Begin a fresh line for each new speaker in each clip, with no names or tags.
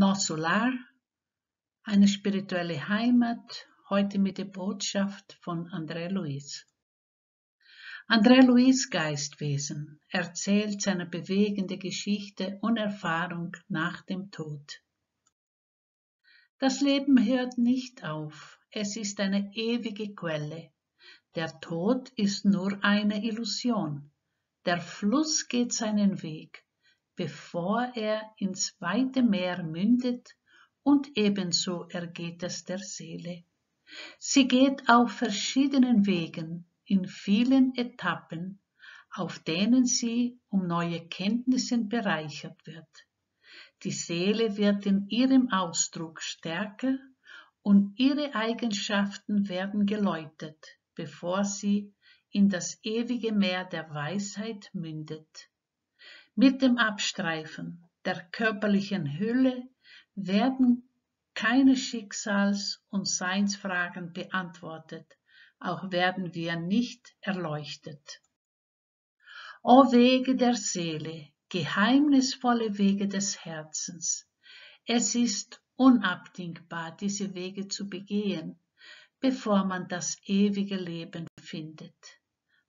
Nord-Solar, eine spirituelle Heimat, heute mit der Botschaft von André Luis. André Luis Geistwesen erzählt seine bewegende Geschichte und Erfahrung nach dem Tod. Das Leben hört nicht auf, es ist eine ewige Quelle. Der Tod ist nur eine Illusion. Der Fluss geht seinen Weg bevor er ins weite meer mündet und ebenso ergeht es der seele sie geht auf verschiedenen wegen in vielen etappen auf denen sie um neue kenntnissen bereichert wird die seele wird in ihrem ausdruck stärker und ihre eigenschaften werden geläutet, bevor sie in das ewige meer der weisheit mündet mit dem Abstreifen der körperlichen Hülle werden keine Schicksals- und Seinsfragen beantwortet, auch werden wir nicht erleuchtet. O Wege der Seele, geheimnisvolle Wege des Herzens, es ist unabdingbar, diese Wege zu begehen, bevor man das ewige Leben findet.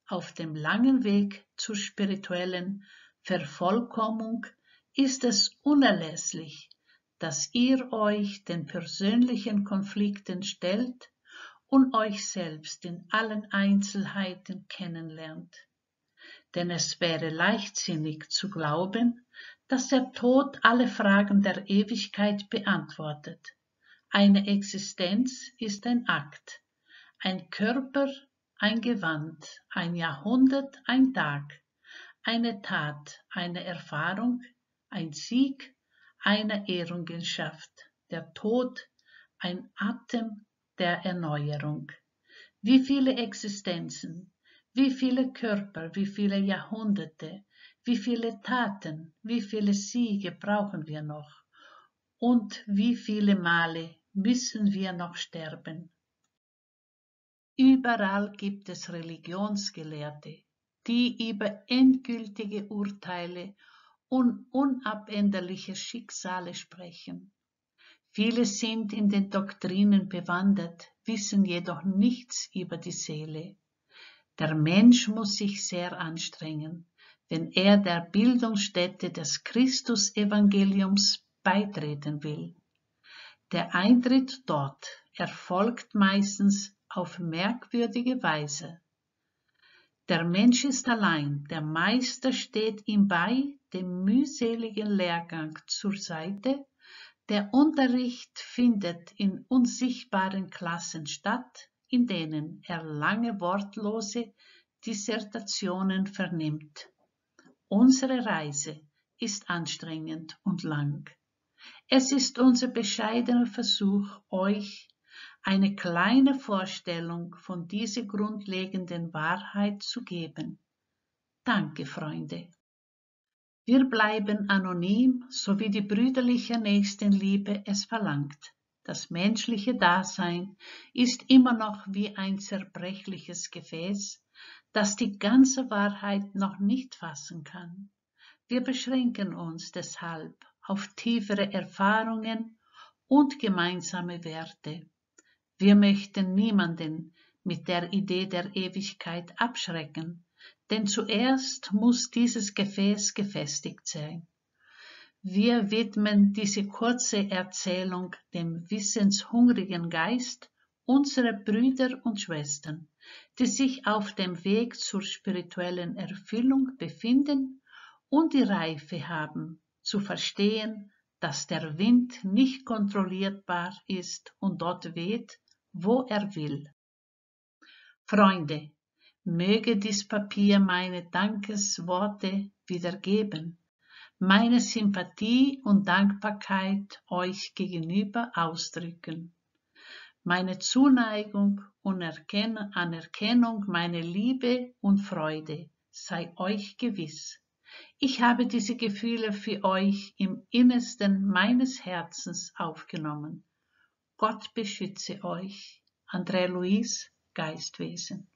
Auf dem langen Weg zur spirituellen Vervollkommung ist es unerlässlich, dass ihr euch den persönlichen Konflikten stellt und euch selbst in allen Einzelheiten kennenlernt. Denn es wäre leichtsinnig zu glauben, dass der Tod alle Fragen der Ewigkeit beantwortet. Eine Existenz ist ein Akt, ein Körper ein Gewand, ein Jahrhundert ein Tag, eine Tat, eine Erfahrung, ein Sieg, eine Ehrungenschaft, der Tod, ein Atem der Erneuerung. Wie viele Existenzen, wie viele Körper, wie viele Jahrhunderte, wie viele Taten, wie viele Siege brauchen wir noch und wie viele Male müssen wir noch sterben. Überall gibt es Religionsgelehrte, die über endgültige Urteile und unabänderliche Schicksale sprechen. Viele sind in den Doktrinen bewandert, wissen jedoch nichts über die Seele. Der Mensch muss sich sehr anstrengen, wenn er der Bildungsstätte des Christusevangeliums beitreten will. Der Eintritt dort erfolgt meistens auf merkwürdige Weise. Der Mensch ist allein, der Meister steht ihm bei, dem mühseligen Lehrgang zur Seite, der Unterricht findet in unsichtbaren Klassen statt, in denen er lange wortlose Dissertationen vernimmt. Unsere Reise ist anstrengend und lang. Es ist unser bescheidener Versuch, euch eine kleine Vorstellung von dieser grundlegenden Wahrheit zu geben. Danke, Freunde. Wir bleiben anonym, so wie die brüderliche Nächstenliebe es verlangt. Das menschliche Dasein ist immer noch wie ein zerbrechliches Gefäß, das die ganze Wahrheit noch nicht fassen kann. Wir beschränken uns deshalb auf tiefere Erfahrungen und gemeinsame Werte. Wir möchten niemanden mit der Idee der Ewigkeit abschrecken, denn zuerst muss dieses Gefäß gefestigt sein. Wir widmen diese kurze Erzählung dem wissenshungrigen Geist unserer Brüder und Schwestern, die sich auf dem Weg zur spirituellen Erfüllung befinden und die Reife haben, zu verstehen, dass der Wind nicht kontrollierbar ist und dort weht, wo er will. Freunde, möge dies Papier meine Dankesworte wiedergeben, meine Sympathie und Dankbarkeit euch gegenüber ausdrücken, meine Zuneigung und Anerkennung, meine Liebe und Freude sei euch gewiss. Ich habe diese Gefühle für euch im Innersten meines Herzens aufgenommen Gott beschütze euch. André Luiz, Geistwesen.